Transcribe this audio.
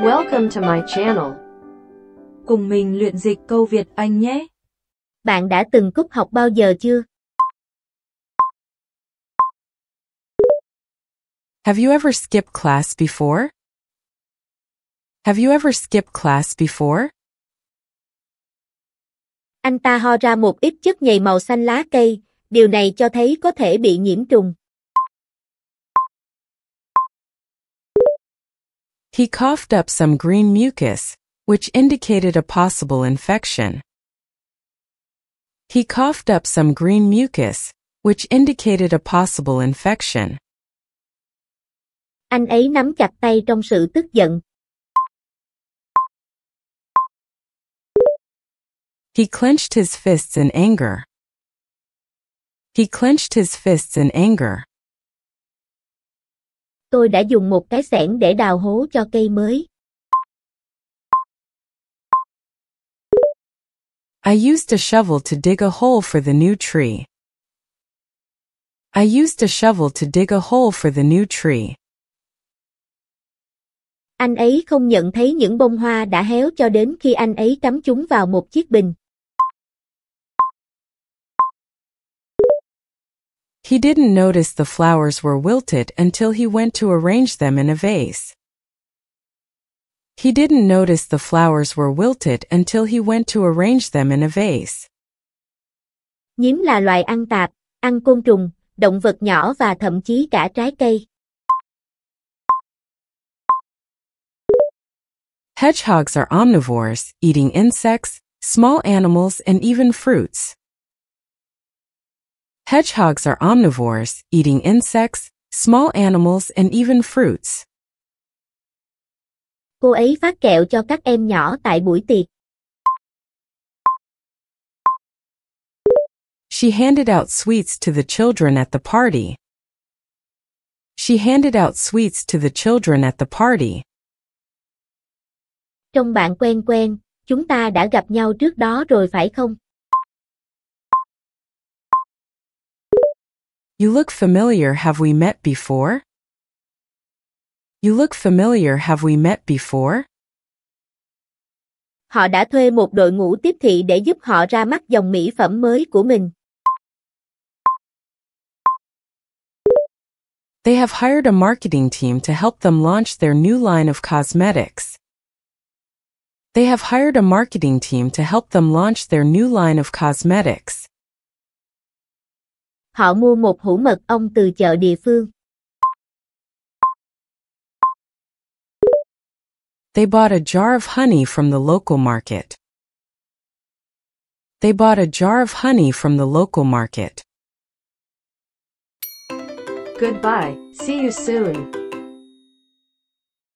Welcome to my channel. Cùng mình luyện dịch câu Việt Anh nhé. Bạn đã từng cúp học bao giờ chưa? Have you ever skipped class before? Have you ever skipped class before? Anh ta ho ra một ít chất nhầy màu xanh lá cây, điều này cho thấy có thể bị nhiễm trùng. He coughed up some green mucus, which indicated a possible infection. He coughed up some green mucus, which indicated a possible infection. Anh ấy nắm chặt tay trong sự tức giận. He clenched his fists in anger. He clenched his fists in anger. tôi đã dùng một cái xẻng để đào hố cho cây mới. I used a shovel to dig a hole for the new tree. I used a shovel to dig a hole for the new tree. Anh ấy không nhận thấy những bông hoa đã héo cho đến khi anh ấy cắm chúng vào một chiếc bình. He didn't notice the flowers were wilted until he went to arrange them in a vase. He didn't notice the flowers were wilted until he went to arrange them in a vase. Nhím là loài ăn tạp, ăn côn trùng, động vật nhỏ và thậm chí cả trái cây. Hedgehogs are omnivores, eating insects, small animals and even fruits. Hedgehogs are omnivores, eating insects, small animals and even fruits. Cô ấy phát kẹo cho các em nhỏ tại buổi tiệc. She handed out sweets to the children at the party. She handed out sweets to the children at the party. Trong bạn quen quen, chúng ta đã gặp nhau trước đó rồi phải không? You look familiar, have we met before? You look familiar, have we met before? Họ đã thuê một đội ngũ tiếp thị để giúp họ ra mắt dòng mỹ phẩm mới của mình. They have hired a marketing team to help them launch their new line of cosmetics. They have hired a marketing team to help them launch their new line of cosmetics họ mua một hũ mật ong từ chợ địa phương. They bought a jar of honey from the local market. They bought a jar of honey from the local market. Goodbye, see you soon.